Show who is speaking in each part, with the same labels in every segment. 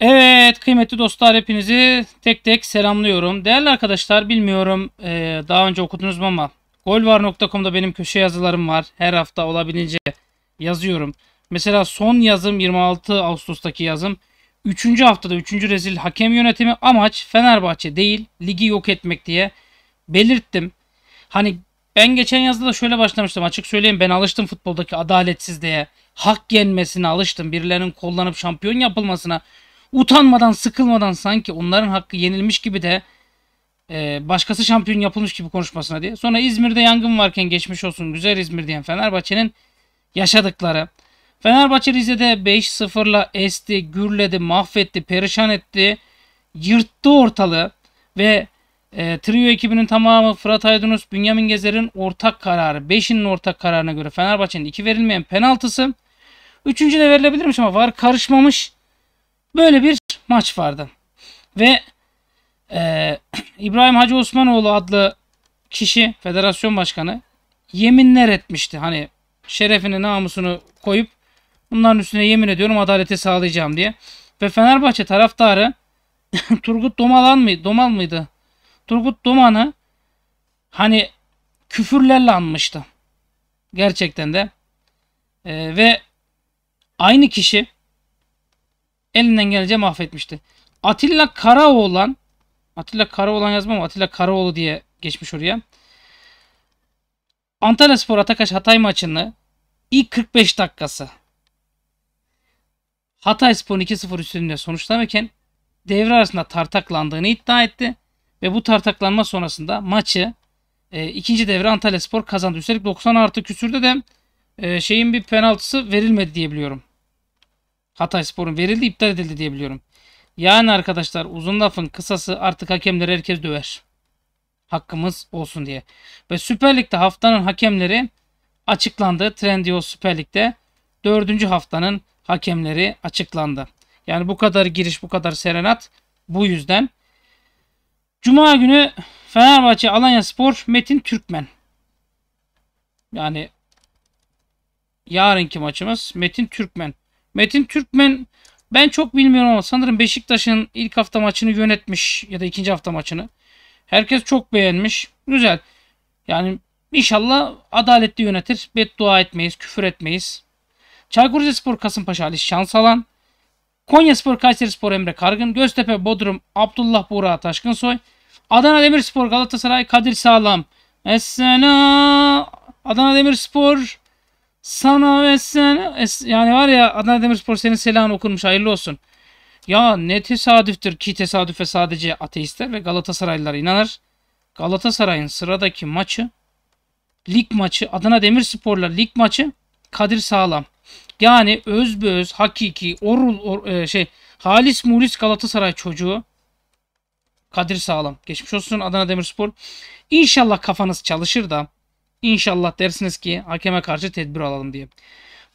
Speaker 1: Evet kıymetli dostlar hepinizi tek tek selamlıyorum. Değerli arkadaşlar bilmiyorum e, daha önce okudunuz mu ama golvar.com'da benim köşe yazılarım var. Her hafta olabildiğince yazıyorum. Mesela son yazım 26 Ağustos'taki yazım. Üçüncü haftada üçüncü rezil hakem yönetimi amaç Fenerbahçe değil ligi yok etmek diye belirttim. Hani ben geçen yazda da şöyle başlamıştım açık söyleyeyim ben alıştım futboldaki adaletsizliğe. Hak yenmesine alıştım birilerinin kullanıp şampiyon yapılmasına utanmadan sıkılmadan sanki onların hakkı yenilmiş gibi de e, başkası şampiyon yapılmış gibi konuşmasına diye. Sonra İzmir'de yangın varken geçmiş olsun güzel İzmir diyen Fenerbahçe'nin yaşadıkları. Fenerbahçe Rize'de 5-0'la esti, gürledi, mahvetti, perişan etti. Yırttı ortalığı ve e, trio ekibinin tamamı Fırat Aydınus, Bünyamin Gezer'in ortak kararı. 5'inin ortak kararına göre Fenerbahçe'nin 2 verilmeyen penaltısı. Üçüncü de verilebilirmiş ama var karışmamış. Böyle bir maç vardı. Ve e, İbrahim Hacı Osmanoğlu adlı kişi, federasyon başkanı yeminler etmişti. Hani şerefini, namusunu koyup bunların üstüne yemin ediyorum adaleti sağlayacağım diye. Ve Fenerbahçe taraftarı Turgut Domalan mı, Domal mıydı? Turgut Doman'ı hani küfürlerle anmıştı. Gerçekten de. Ee, ve aynı kişi elinden gelince mahvetmişti. Atilla Karaoğlan Atilla Karaoğlan yazmam Atilla Karaoğlu diye geçmiş oraya. Antalya Spor Atakaş Hatay maçını ilk 45 dakikası Hatay Spor'un 2-0 üstünde sonuçlanırken devre arasında tartaklandığını iddia etti. Ve bu tartaklanma sonrasında maçı e, ikinci devre Antalya Spor kazandı. Üstelik 90 artı küsürde de e, şeyin bir penaltısı verilmedi diye biliyorum. Hatay Spor'un verildi iptal edildi diye biliyorum. Yani arkadaşlar uzun lafın kısası artık hakemleri herkes döver. Hakkımız olsun diye. Ve Süper Lig'de haftanın hakemleri açıklandı. Trendyol Süper Lig'de dördüncü haftanın hakemleri açıklandı. Yani bu kadar giriş bu kadar serenat bu yüzden. Cuma günü Fenerbahçe Alanya Spor Metin Türkmen. Yani yarınki maçımız Metin Türkmen. Metin Türkmen ben çok bilmiyorum ama sanırım Beşiktaş'ın ilk hafta maçını yönetmiş ya da ikinci hafta maçını. Herkes çok beğenmiş. Güzel. Yani inşallah adaletli yönetir. Beddua etmeyiz, küfür etmeyiz. Çaykur Rizespor Kasımpaşa Ali Şansalan. Konya Spor Kayseri Spor Emre Kargın. Göztepe Bodrum Abdullah Buğra Taşkınsoy. Adana Demirspor Galatasaray Kadir Sağlam. Esena, Adana Demirspor sana ve sana yani var ya Adana Demirspor senin selan okurmuş, hayırlı olsun. Ya ne tesadüftür ki tesadüfe sadece ateistler ve Galatasaraylılar inanır. Galatasaray'ın sıradaki maçı lig maçı Adana Demirspor'la lig maçı Kadir Sağlam. Yani özbeöz hakiki orul or, e, şey halis mulis Galatasaray çocuğu Kadir Sağlam. Geçmiş olsun Adana Demirspor. İnşallah kafanız çalışır da İnşallah dersiniz ki hakeme karşı tedbir alalım diye.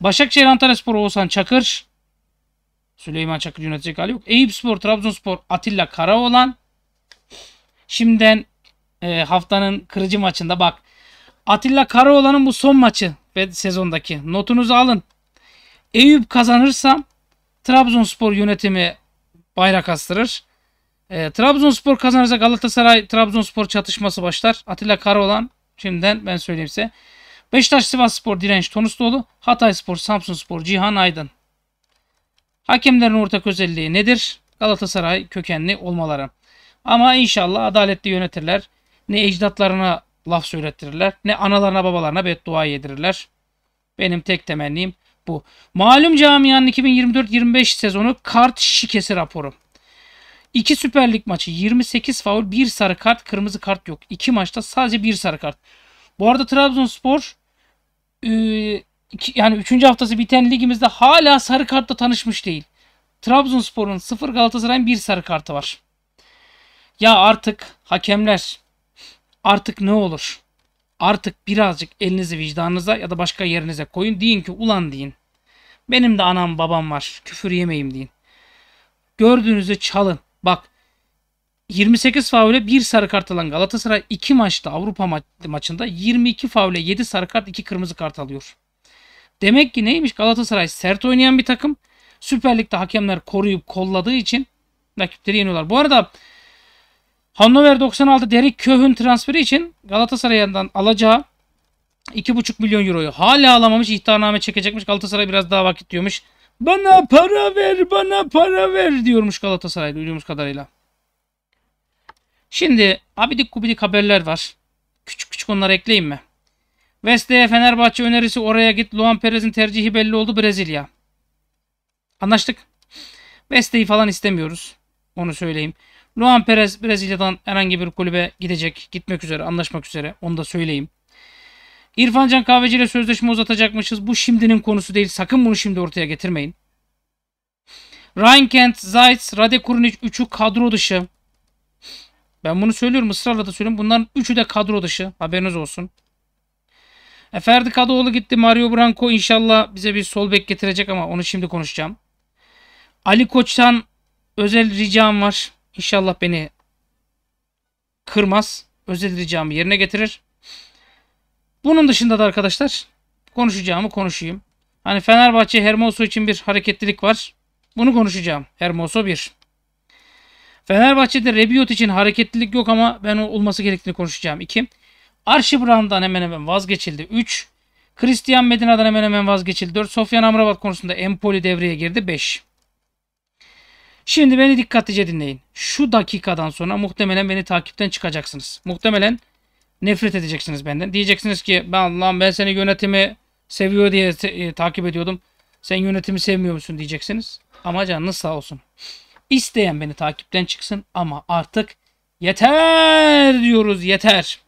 Speaker 1: Başakşehir Antalyaspor Oğuzhan Çakır. Süleyman Çakır yönetecek hali yok. Eyüp Spor Trabzonspor, Atilla Karaoğlan. Şimdiden e, haftanın kırıcı maçında bak. Atilla Karaoğlan'ın bu son maçı ve sezondaki notunuzu alın. Eyüp kazanırsa Trabzonspor yönetimi bayrak astırır. E, Trabzonspor kazanırsa Galatasaray Trabzonspor çatışması başlar. Atilla Karaoğlan Şimdiden ben söyleyeyim size. Beşiktaş Sivas Spor Direnç Tonusluoğlu, Hatay Spor Samsun Spor Cihan Aydın. Hakemlerin ortak özelliği nedir? Galatasaray kökenli olmaları. Ama inşallah adaletli yönetirler. Ne ecdatlarına laf söyletirler ne analarına babalarına beddua yedirirler. Benim tek temennim bu. Malum camianın 2024-25 sezonu kart şikesi raporu. 2 Süper Lig maçı 28 faul 1 sarı kart kırmızı kart yok. 2 maçta sadece 1 sarı kart. Bu arada Trabzonspor e, yani 3. haftası biten ligimizde hala sarı kartla tanışmış değil. Trabzonspor'un 0 Galatasaray'ın 1 sarı kartı var. Ya artık hakemler artık ne olur? Artık birazcık elinizi vicdanınıza ya da başka yerinize koyun. Deyin ki ulan deyin. Benim de anam babam var. Küfür yemeyim deyin. Gördüğünüzü çalın. Bak 28 faule 1 sarı kart alan Galatasaray 2 maçta Avrupa ma- maçında 22 faule 7 sarı kart 2 kırmızı kart alıyor. Demek ki neymiş Galatasaray sert oynayan bir takım. Süper Lig'de hakemler koruyup kolladığı için rakipleri yeniyorlar. Bu arada Hannover 96 Derek Köhün transferi için Galatasaray'dan alacağı 2,5 milyon euroyu hala alamamış. İhtarname çekecekmiş. Galatasaray biraz daha vakit diyormuş. Bana para ver, bana para ver diyormuş Galatasaray'da duyduğumuz kadarıyla. Şimdi abidik kubidik haberler var. Küçük küçük onları ekleyeyim mi? Weste'ye Fenerbahçe önerisi oraya git. Luan Perez'in tercihi belli oldu Brezilya. Anlaştık. Weste'yi falan istemiyoruz. Onu söyleyeyim. Luan Perez Brezilya'dan herhangi bir kulübe gidecek. Gitmek üzere, anlaşmak üzere. Onu da söyleyeyim. İrfan Can Kahveci ile sözleşme uzatacakmışız. Bu şimdinin konusu değil. Sakın bunu şimdi ortaya getirmeyin. Ryan Kent, Zayt, Rade Kurnic üçü kadro dışı. Ben bunu söylüyorum ısrarla da söylüyorum. Bunların üçü de kadro dışı. Haberiniz olsun. E, Ferdi Kadıoğlu gitti. Mario Branco inşallah bize bir sol bek getirecek ama onu şimdi konuşacağım. Ali Koç'tan özel ricam var. İnşallah beni kırmaz. Özel ricamı yerine getirir. Bunun dışında da arkadaşlar konuşacağımı konuşayım. Hani Fenerbahçe Hermoso için bir hareketlilik var. Bunu konuşacağım. Hermoso 1. Fenerbahçe'de Rebiot için hareketlilik yok ama ben olması gerektiğini konuşacağım. 2. Arşi Brown'dan hemen hemen vazgeçildi. 3. Christian Medina'dan hemen hemen vazgeçildi. 4. Sofyan Amrabat konusunda Empoli devreye girdi. 5. Şimdi beni dikkatlice dinleyin. Şu dakikadan sonra muhtemelen beni takipten çıkacaksınız. Muhtemelen nefret edeceksiniz benden. Diyeceksiniz ki ben Allah'ım ben seni yönetimi seviyor diye e, takip ediyordum. Sen yönetimi sevmiyor musun diyeceksiniz. Ama canınız sağ olsun. İsteyen beni takipten çıksın ama artık yeter diyoruz yeter.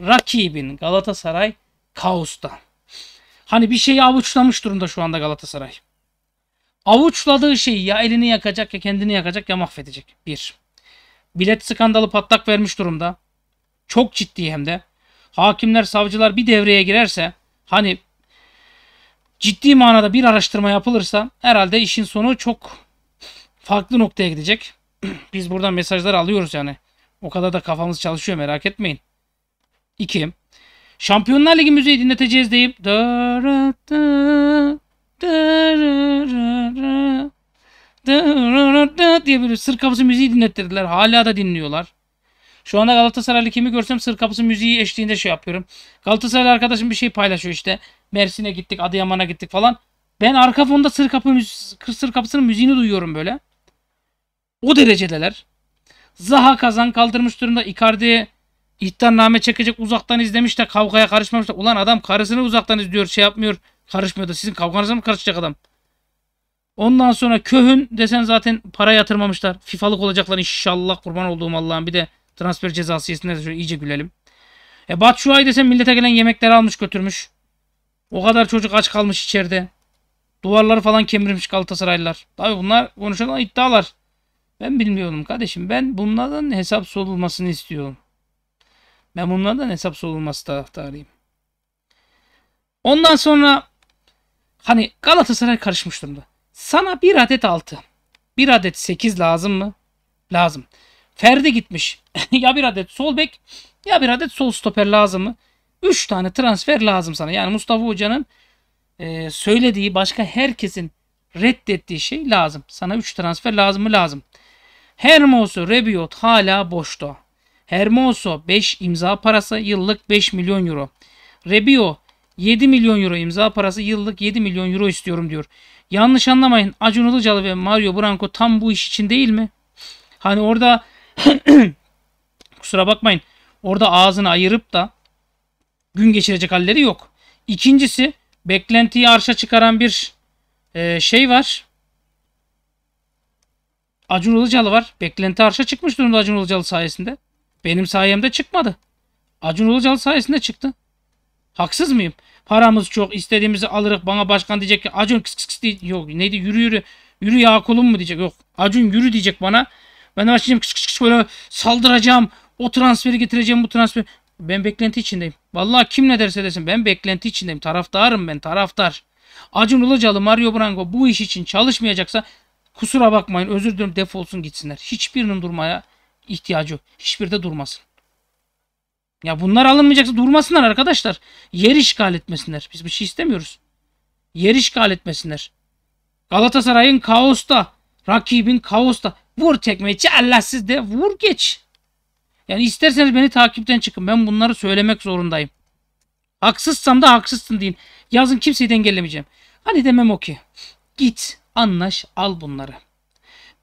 Speaker 1: Rakibin Galatasaray kaosta. Hani bir şeyi avuçlamış durumda şu anda Galatasaray. Avuçladığı şeyi ya elini yakacak ya kendini yakacak ya mahvedecek. Bir. Bilet skandalı patlak vermiş durumda. Çok ciddi hem de. Hakimler, savcılar bir devreye girerse hani ciddi manada bir araştırma yapılırsa herhalde işin sonu çok farklı noktaya gidecek. Biz buradan mesajlar alıyoruz yani. O kadar da kafamız çalışıyor merak etmeyin. 2. Şampiyonlar Ligi müziği dinleteceğiz deyip diye bir sır kapısı müziği dinlettirdiler. Hala da dinliyorlar. Şu anda Galatasaraylı kimi görsem Sır Kapısı müziği eşliğinde şey yapıyorum. Galatasaraylı arkadaşım bir şey paylaşıyor işte. Mersin'e gittik, Adıyaman'a gittik falan. Ben arka fonda Sır, Kapı, Sır Kapısı'nın müziğini duyuyorum böyle. O derecedeler. Zaha kazan kaldırmış durumda. Icardi iddianame çekecek uzaktan izlemiş de kavgaya karışmamış da. Ulan adam karısını uzaktan izliyor şey yapmıyor. Karışmıyor da sizin kavganıza mı karışacak adam? Ondan sonra köhün desen zaten para yatırmamışlar. FIFA'lık olacaklar inşallah kurban olduğum Allah'ın Bir de Transfer cezası yesinde de şöyle iyice gülelim. E Batshuayi desem millete gelen yemekleri almış götürmüş. O kadar çocuk aç kalmış içeride. Duvarları falan kemirmiş Galatasaraylılar. Tabi bunlar konuşulan iddialar. Ben bilmiyorum kardeşim. Ben bunlardan hesap sorulmasını istiyorum. Ben bunlardan hesap sorulması taraftarıyım. Ondan sonra hani Galatasaray karışmış durumda. Sana bir adet altı, bir adet 8 lazım mı? Lazım. Ferdi gitmiş. ya bir adet sol bek ya bir adet sol stoper lazım mı? 3 tane transfer lazım sana. Yani Mustafa Hoca'nın e, söylediği başka herkesin reddettiği şey lazım. Sana 3 transfer lazım mı? Lazım. Hermoso, Rebiot hala boşta. Hermoso 5 imza parası yıllık 5 milyon euro. Rebio 7 milyon euro imza parası yıllık 7 milyon euro istiyorum diyor. Yanlış anlamayın Acun Ilıcalı ve Mario Branco tam bu iş için değil mi? Hani orada Kusura bakmayın. Orada ağzını ayırıp da gün geçirecek halleri yok. İkincisi beklentiyi arşa çıkaran bir e, şey var. Acun Ilıcalı var. Beklenti arşa çıkmış durumda Acun Ilıcalı sayesinde. Benim sayemde çıkmadı. Acun Ilıcalı sayesinde çıktı. Haksız mıyım? Paramız çok istediğimizi alırız. Bana başkan diyecek ki Acun kıs kıs diye. Yok neydi yürü yürü. Yürü ya kulum mu diyecek. Yok Acun yürü diyecek bana. Ben açacağım kış kış kış böyle saldıracağım. O transferi getireceğim bu transfer. Ben beklenti içindeyim. Vallahi kim ne derse desin ben beklenti içindeyim. Taraftarım ben taraftar. Acun Ilıcalı, Mario Branco bu iş için çalışmayacaksa kusura bakmayın özür dilerim defolsun gitsinler. Hiçbirinin durmaya ihtiyacı yok. Hiçbiri de durmasın. Ya bunlar alınmayacaksa durmasınlar arkadaşlar. Yer işgal etmesinler. Biz bir şey istemiyoruz. Yer işgal etmesinler. Galatasaray'ın kaosta, rakibin kaosta. Vur tekmeçi Allahsız de vur geç. Yani isterseniz beni takipten çıkın. Ben bunları söylemek zorundayım. Haksızsam da haksızsın deyin. Yazın kimseyi engellemeyeceğim. Hani demem o ki. Git anlaş al bunları.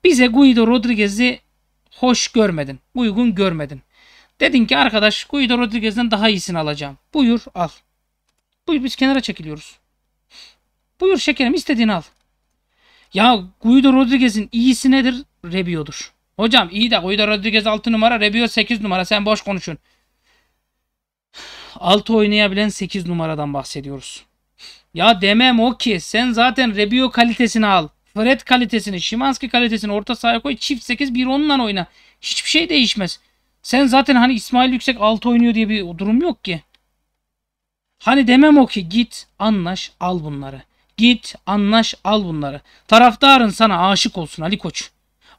Speaker 1: Bize Guido Rodriguez'i hoş görmedin. Uygun görmedin. Dedin ki arkadaş Guido Rodriguez'den daha iyisini alacağım. Buyur al. Buyur biz kenara çekiliyoruz. Buyur şekerim istediğini al. Ya Guido Rodriguez'in iyisi nedir? Rebio'dur. Hocam iyi de Guido Rodriguez 6 numara, Rebio 8 numara. Sen boş konuşun. 6 oynayabilen 8 numaradan bahsediyoruz. Ya demem o ki sen zaten Rebio kalitesini al. Fred kalitesini, Şimanski kalitesini orta sahaya koy. Çift 8 1 onunla oyna. Hiçbir şey değişmez. Sen zaten hani İsmail Yüksek 6 oynuyor diye bir durum yok ki. Hani demem o ki git anlaş al bunları. Git, anlaş, al bunları. Taraftarın sana aşık olsun Ali Koç.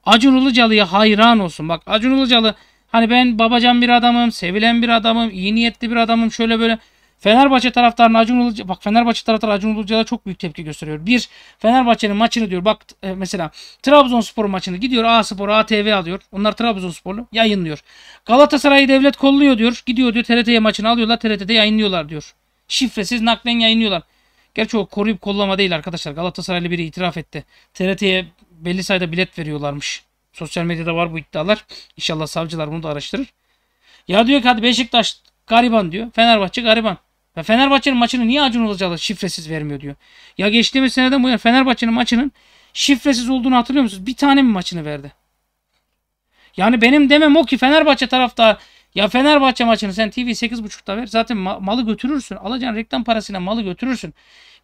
Speaker 1: Acun Ilıcalı'ya hayran olsun. Bak Acun Ilıcalı hani ben babacan bir adamım, sevilen bir adamım, iyi niyetli bir adamım şöyle böyle. Fenerbahçe taraftarına Acun Ilıcalı, bak Fenerbahçe taraftarı Acun Ilıcalı'ya çok büyük tepki gösteriyor. Bir, Fenerbahçe'nin maçını diyor bak e, mesela Trabzonspor maçını gidiyor A Spor, ATV alıyor. Onlar Trabzonspor'u yayınlıyor. Galatasaray'ı devlet kolluyor diyor. Gidiyor diyor TRT'ye maçını alıyorlar TRT'de yayınlıyorlar diyor. Şifresiz naklen yayınlıyorlar. Gerçi o koruyup kollama değil arkadaşlar. Galatasaraylı biri itiraf etti. TRT'ye belli sayıda bilet veriyorlarmış. Sosyal medyada var bu iddialar. İnşallah savcılar bunu da araştırır. Ya diyor ki hadi Beşiktaş gariban diyor. Fenerbahçe gariban. Ve Fenerbahçe'nin maçını niye Acun Ilıcalı şifresiz vermiyor diyor. Ya geçtiğimiz seneden bu yana Fenerbahçe'nin maçının şifresiz olduğunu hatırlıyor musunuz? Bir tane mi maçını verdi? Yani benim demem o ki Fenerbahçe tarafta ya Fenerbahçe maçını sen TV 8.5'ta ver. Zaten ma- malı götürürsün. Alacağın reklam parasıyla malı götürürsün.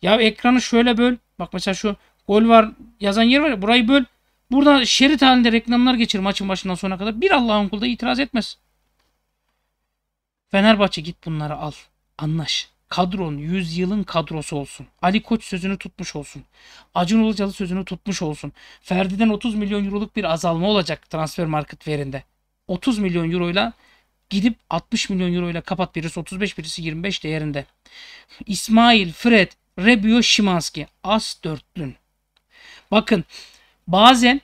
Speaker 1: Ya ekranı şöyle böl. Bak mesela şu gol var yazan yer var ya burayı böl. Burada şerit halinde reklamlar geçir maçın başından sonuna kadar. Bir Allah'ın kulu da itiraz etmez. Fenerbahçe git bunları al. Anlaş. Kadron yılın kadrosu olsun. Ali Koç sözünü tutmuş olsun. Acun Ilıcalı sözünü tutmuş olsun. Ferdi'den 30 milyon euroluk bir azalma olacak transfer market verinde. 30 milyon euroyla gidip 60 milyon euro ile kapat birisi 35 birisi 25 değerinde. İsmail, Fred, Rebio, Şimanski. As dörtlün. Bakın bazen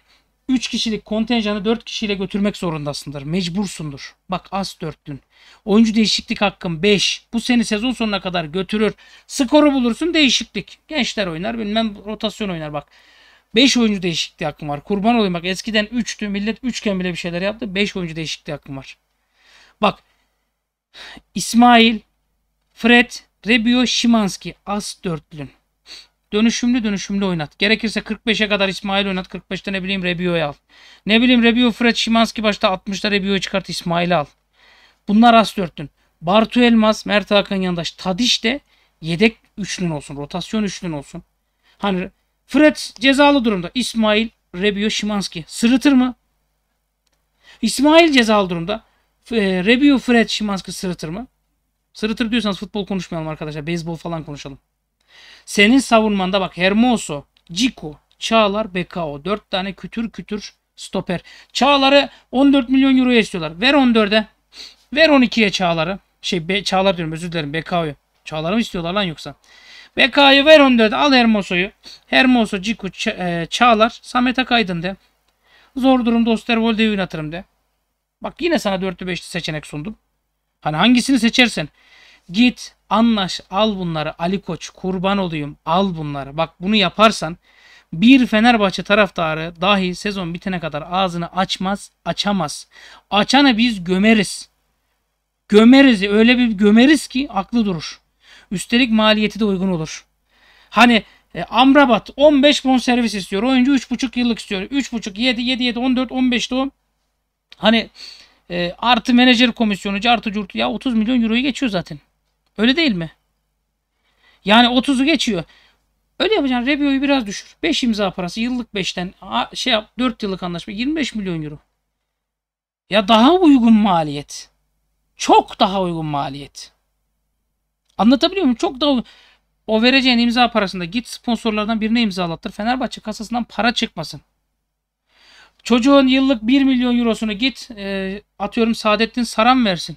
Speaker 1: 3 kişilik kontenjanı 4 kişiyle götürmek zorundasındır. Mecbursundur. Bak as dörtlün. Oyuncu değişiklik hakkın 5. Bu seni sezon sonuna kadar götürür. Skoru bulursun değişiklik. Gençler oynar bilmem rotasyon oynar bak. 5 oyuncu değişikliği hakkım var. Kurban olayım bak eskiden 3'tü. Millet 3 bile bir şeyler yaptı. 5 oyuncu değişikliği hakkım var. Bak İsmail, Fred, Rebio, Şimanski as dörtlün. Dönüşümlü dönüşümlü oynat. Gerekirse 45'e kadar İsmail oynat. 45'te ne bileyim Rebio'yu al. Ne bileyim Rebio, Fred, Şimanski başta 60'da Rebio'yu çıkart İsmail'i al. Bunlar as dörtlün. Bartu Elmas, Mert Hakan yandaş. Tadiş de yedek üçlün olsun. Rotasyon üçlün olsun. Hani Fred cezalı durumda. İsmail, Rebio, Şimanski. Sırıtır mı? İsmail cezalı durumda. E, Review Fred Şimanski sırıtır mı? Sırıtır diyorsanız futbol konuşmayalım arkadaşlar. Beyzbol falan konuşalım. Senin savunmanda bak Hermoso, Cico, Çağlar, Bekao. dört tane kütür kütür stoper. Çağlar'ı 14 milyon euroya istiyorlar. Ver 14'e. Ver 12'ye Çağlar'ı. Şey Be Çağlar diyorum özür dilerim Bekao'yu. Çağlar'ı mı istiyorlar lan yoksa? Bekao'yu ver 14'e al Hermoso'yu. Hermoso, Cico, Ç- e, Çağlar, Samet Akaydın de. Zor durumda Osterwold'e oynatırım de. Bak yine sana 4'lü 5'li seçenek sundum. Hani hangisini seçersen. Git anlaş al bunları Ali Koç kurban olayım al bunları. Bak bunu yaparsan bir Fenerbahçe taraftarı dahi sezon bitene kadar ağzını açmaz açamaz. Açanı biz gömeriz. Gömeriz öyle bir gömeriz ki aklı durur. Üstelik maliyeti de uygun olur. Hani e, Amrabat 15 bon servis istiyor. Oyuncu 3,5 yıllık istiyor. 3,5 7 7 7 14 15'te o Hani e, artı menajer komisyonu, artı curtu ya 30 milyon euroyu geçiyor zaten. Öyle değil mi? Yani 30'u geçiyor. Öyle yapacaksın. Rebio'yu biraz düşür. 5 imza parası yıllık 5'ten şey yap 4 yıllık anlaşma 25 milyon euro. Ya daha uygun maliyet. Çok daha uygun maliyet. Anlatabiliyor muyum? Çok daha o vereceğin imza parasında git sponsorlardan birine imzalattır. Fenerbahçe kasasından para çıkmasın. Çocuğun yıllık 1 milyon eurosunu git e, atıyorum Saadettin Saran versin.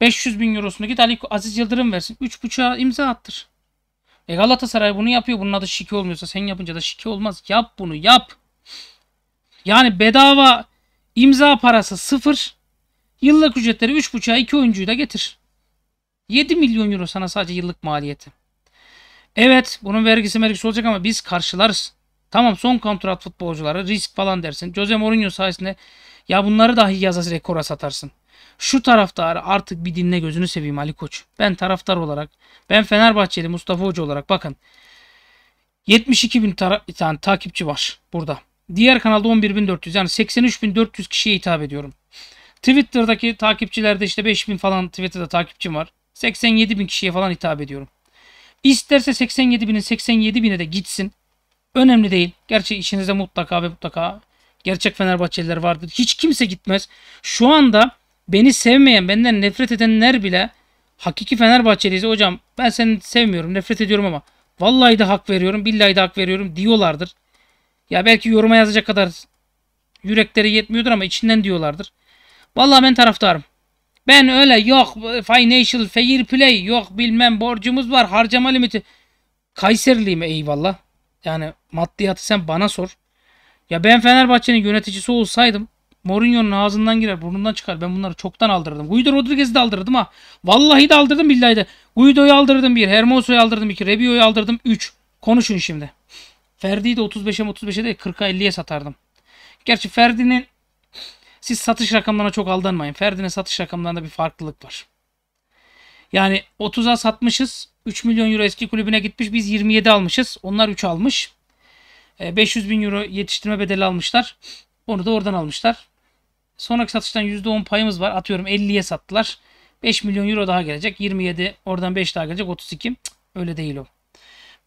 Speaker 1: 500 bin eurosunu git Ali Aziz Yıldırım versin. 3.5'a imza attır. E Galatasaray bunu yapıyor. Bunun adı şike olmuyorsa sen yapınca da şike olmaz. Yap bunu yap. Yani bedava imza parası sıfır. Yıllık ücretleri 3.5'a 2 oyuncuyu da getir. 7 milyon euro sana sadece yıllık maliyeti. Evet bunun vergisi vergisi olacak ama biz karşılarız. Tamam son kontrat futbolcuları risk falan dersin. Jose Mourinho sayesinde ya bunları dahi yazası rekora satarsın. Şu taraftarı artık bir dinle gözünü seveyim Ali Koç. Ben taraftar olarak, ben Fenerbahçeli Mustafa Hoca olarak bakın. 72 bin tane takipçi var burada. Diğer kanalda 11.400 yani 83.400 kişiye hitap ediyorum. Twitter'daki takipçilerde işte 5000 falan Twitter'da takipçim var. 87 bin kişiye falan hitap ediyorum. İsterse 87 binin 87 bine de gitsin. Önemli değil. Gerçi içinizde mutlaka ve mutlaka gerçek Fenerbahçeliler vardır. Hiç kimse gitmez. Şu anda beni sevmeyen, benden nefret edenler bile hakiki Fenerbahçeliyiz hocam ben seni sevmiyorum, nefret ediyorum ama vallahi de hak veriyorum, billahi de hak veriyorum diyorlardır. Ya belki yoruma yazacak kadar yürekleri yetmiyordur ama içinden diyorlardır. Vallahi ben taraftarım. Ben öyle yok financial fair play yok bilmem borcumuz var harcama limiti. Kayserliyim eyvallah. Yani maddiyatı sen bana sor. Ya ben Fenerbahçe'nin yöneticisi olsaydım Mourinho'nun ağzından girer burnundan çıkar. Ben bunları çoktan aldırdım. Guido Rodriguez'i de aldırdım ha. Vallahi de aldırdım billahi de. Guido'yu aldırdım bir. Hermoso'yu aldırdım iki. Rebio'yu aldırdım üç. Konuşun şimdi. Ferdi'yi de 35'e 35'e de 40'a 50'ye satardım. Gerçi Ferdi'nin siz satış rakamlarına çok aldanmayın. Ferdi'nin satış rakamlarında bir farklılık var. Yani 30'a satmışız. 3 milyon euro eski kulübüne gitmiş. Biz 27 almışız. Onlar 3 almış. 500 e, bin euro yetiştirme bedeli almışlar. Onu da oradan almışlar. Sonraki satıştan %10 payımız var. Atıyorum 50'ye sattılar. 5 milyon euro daha gelecek. 27 oradan 5 daha gelecek. 32. öyle değil o.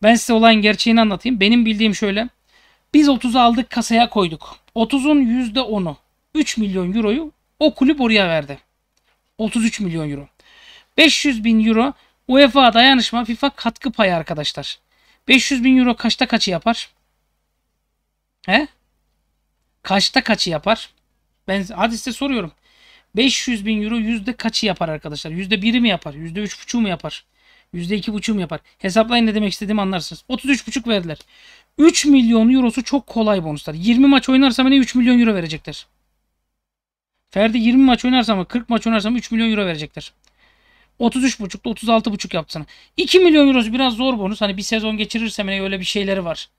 Speaker 1: Ben size olayın gerçeğini anlatayım. Benim bildiğim şöyle. Biz 30'u aldık kasaya koyduk. 30'un %10'u 3 milyon euroyu o kulüp oraya verdi. 33 milyon euro. 500 bin euro UEFA dayanışma FIFA katkı payı arkadaşlar. 500 bin euro kaçta kaçı yapar? He? Kaçta kaçı yapar? Ben hadi size soruyorum. 500 bin euro yüzde kaçı yapar arkadaşlar? Yüzde biri mi yapar? Yüzde üç buçuğu mu yapar? Yüzde iki buçuğu mu yapar? Hesaplayın ne demek istediğimi anlarsınız. 33 buçuk verdiler. 3 milyon eurosu çok kolay bonuslar. 20 maç oynarsam bana 3 milyon euro verecekler. Ferdi 20 maç oynarsam 40 maç oynarsam 3 milyon euro verecekler. 33.5'da 36.5 yaptı sana. 2 milyon euro biraz zor bonus. Hani bir sezon geçirirsem hani öyle bir şeyleri var.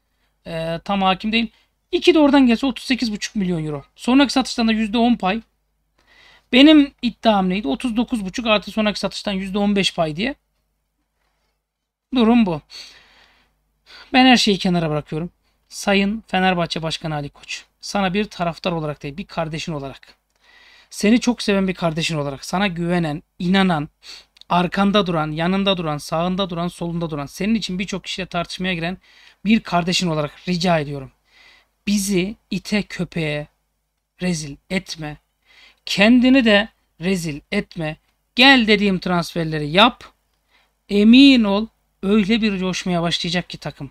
Speaker 1: Ee, tam hakim değil. 2 de oradan gelse 38.5 milyon euro. Sonraki satıştan da %10 pay. Benim iddiam neydi? 39.5 artı sonraki satıştan %15 pay diye. Durum bu. Ben her şeyi kenara bırakıyorum. Sayın Fenerbahçe Başkanı Ali Koç. Sana bir taraftar olarak değil bir kardeşin olarak. Seni çok seven bir kardeşin olarak. Sana güvenen, inanan, arkanda duran, yanında duran, sağında duran, solunda duran, senin için birçok kişiyle tartışmaya giren bir kardeşin olarak rica ediyorum. Bizi ite köpeğe rezil etme. Kendini de rezil etme. Gel dediğim transferleri yap. Emin ol öyle bir coşmaya başlayacak ki takım.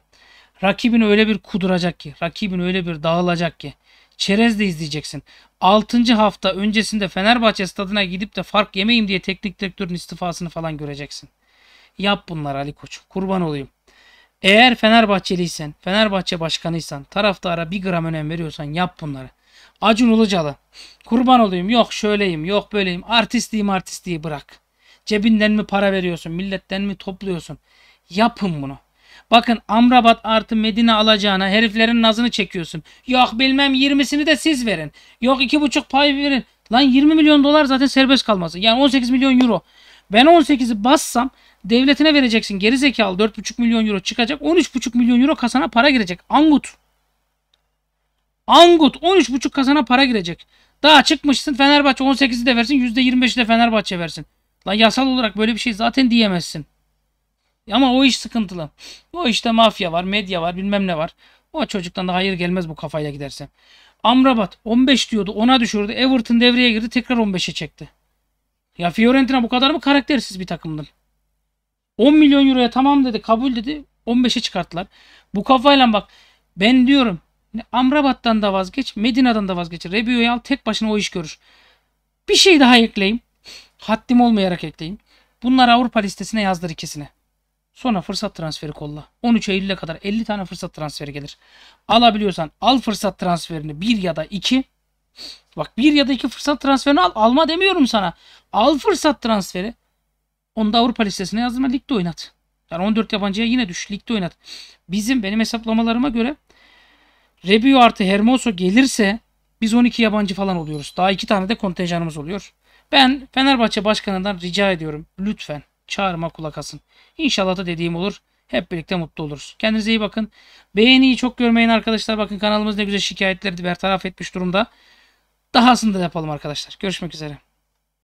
Speaker 1: Rakibini öyle bir kuduracak ki, rakibini öyle bir dağılacak ki çerez de izleyeceksin. 6. hafta öncesinde Fenerbahçe stadına gidip de fark yemeyim diye teknik direktörün istifasını falan göreceksin. Yap bunları Ali Koç. Kurban olayım. Eğer Fenerbahçeliysen, Fenerbahçe başkanıysan, taraftara bir gram önem veriyorsan yap bunları. Acun Ilıcalı. Kurban olayım yok şöyleyim yok böyleyim. Artistliğim artistliği bırak. Cebinden mi para veriyorsun? Milletten mi topluyorsun? Yapın bunu. Bakın Amrabat artı Medine alacağına heriflerin nazını çekiyorsun. Yok bilmem 20'sini de siz verin. Yok 2,5 pay verin. Lan 20 milyon dolar zaten serbest kalması. Yani 18 milyon euro. Ben 18'i bassam devletine vereceksin. Geri zekalı 4,5 milyon euro çıkacak. 13,5 milyon euro kasana para girecek. Angut. Angut 13,5 kasana para girecek. Daha çıkmışsın Fenerbahçe 18'i de versin %25'i de Fenerbahçe versin. Lan yasal olarak böyle bir şey zaten diyemezsin. Ama o iş sıkıntılı. O işte mafya var, medya var, bilmem ne var. O çocuktan da hayır gelmez bu kafayla giderse. Amrabat 15 diyordu, ona düşürdü. Everton devreye girdi, tekrar 15'e çekti. Ya Fiorentina bu kadar mı karaktersiz bir takımdır? 10 milyon euroya tamam dedi, kabul dedi. 15'e çıkarttılar. Bu kafayla bak ben diyorum Amrabat'tan da vazgeç, Medina'dan da vazgeç. Rebio'yu al tek başına o iş görür. Bir şey daha ekleyeyim. Haddim olmayarak ekleyeyim. Bunlar Avrupa listesine yazdır ikisine. Sonra fırsat transferi kolla. 13 Eylül'e kadar 50 tane fırsat transferi gelir. Alabiliyorsan al fırsat transferini 1 ya da 2. Bak 1 ya da 2 fırsat transferini al. Alma demiyorum sana. Al fırsat transferi. Onu da Avrupa listesine yazdırma ligde oynat. Yani 14 yabancıya yine düş ligde oynat. Bizim benim hesaplamalarıma göre Rebio artı Hermoso gelirse biz 12 yabancı falan oluyoruz. Daha 2 tane de kontenjanımız oluyor. Ben Fenerbahçe Başkanı'ndan rica ediyorum. Lütfen Çağrıma kulak asın. İnşallah da dediğim olur. Hep birlikte mutlu oluruz. Kendinize iyi bakın. Beğeniyi çok görmeyin arkadaşlar. Bakın kanalımız ne güzel şikayetleri bertaraf etmiş durumda. Dahasını da yapalım arkadaşlar. Görüşmek üzere.